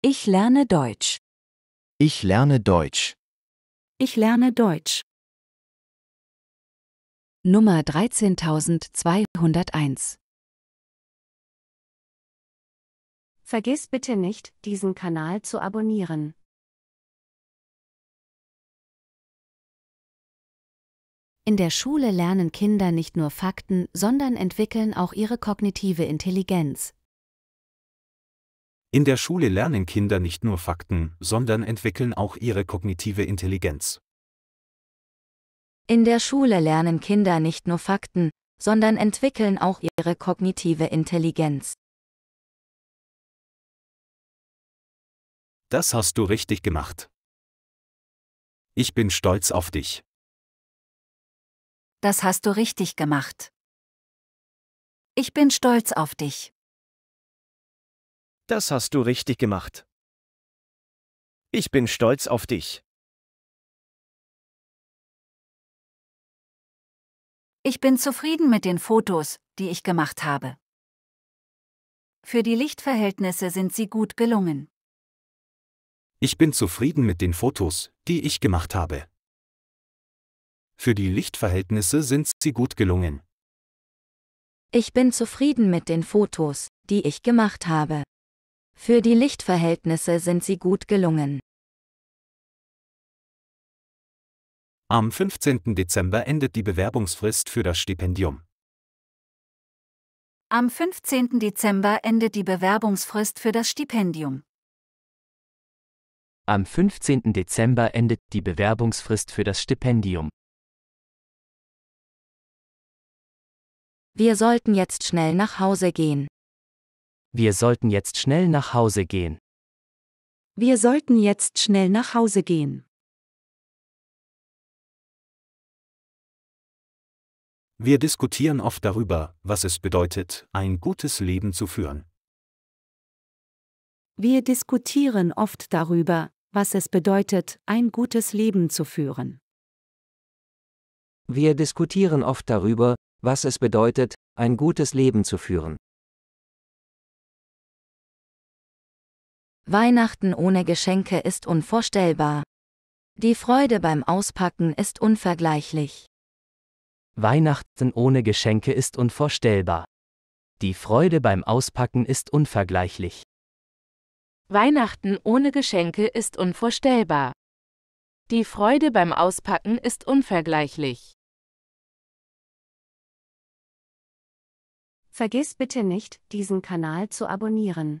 Ich lerne Deutsch. Ich lerne Deutsch. Ich lerne Deutsch. Nummer 13201 Vergiss bitte nicht, diesen Kanal zu abonnieren. In der Schule lernen Kinder nicht nur Fakten, sondern entwickeln auch ihre kognitive Intelligenz. In der Schule lernen Kinder nicht nur Fakten, sondern entwickeln auch ihre kognitive Intelligenz. In der Schule lernen Kinder nicht nur Fakten, sondern entwickeln auch ihre kognitive Intelligenz. Das hast du richtig gemacht. Ich bin stolz auf dich. Das hast du richtig gemacht. Ich bin stolz auf dich. Das hast du richtig gemacht. Ich bin stolz auf dich. Ich bin zufrieden mit den Fotos, die ich gemacht habe. Für die Lichtverhältnisse sind sie gut gelungen. Ich bin zufrieden mit den Fotos, die ich gemacht habe. Für die Lichtverhältnisse sind sie gut gelungen. Ich bin zufrieden mit den Fotos, die ich gemacht habe. Für die Lichtverhältnisse sind sie gut gelungen. Am 15. Dezember endet die Bewerbungsfrist für das Stipendium. Am 15. Dezember endet die Bewerbungsfrist für das Stipendium. Am 15. Dezember endet die Bewerbungsfrist für das Stipendium. Wir sollten jetzt schnell nach Hause gehen. Wir sollten jetzt schnell nach Hause gehen. Wir sollten jetzt schnell nach Hause gehen. Wir diskutieren oft darüber, was es bedeutet, ein gutes Leben zu führen. Wir diskutieren oft darüber, was es bedeutet, ein gutes Leben zu führen. Wir diskutieren oft darüber, was es bedeutet, ein gutes Leben zu führen. Weihnachten ohne Geschenke ist unvorstellbar. Die Freude beim Auspacken ist unvergleichlich. Weihnachten ohne Geschenke ist unvorstellbar. Die Freude beim Auspacken ist unvergleichlich. Weihnachten ohne Geschenke ist unvorstellbar. Die Freude beim Auspacken ist unvergleichlich. Vergiss bitte nicht, diesen Kanal zu abonnieren.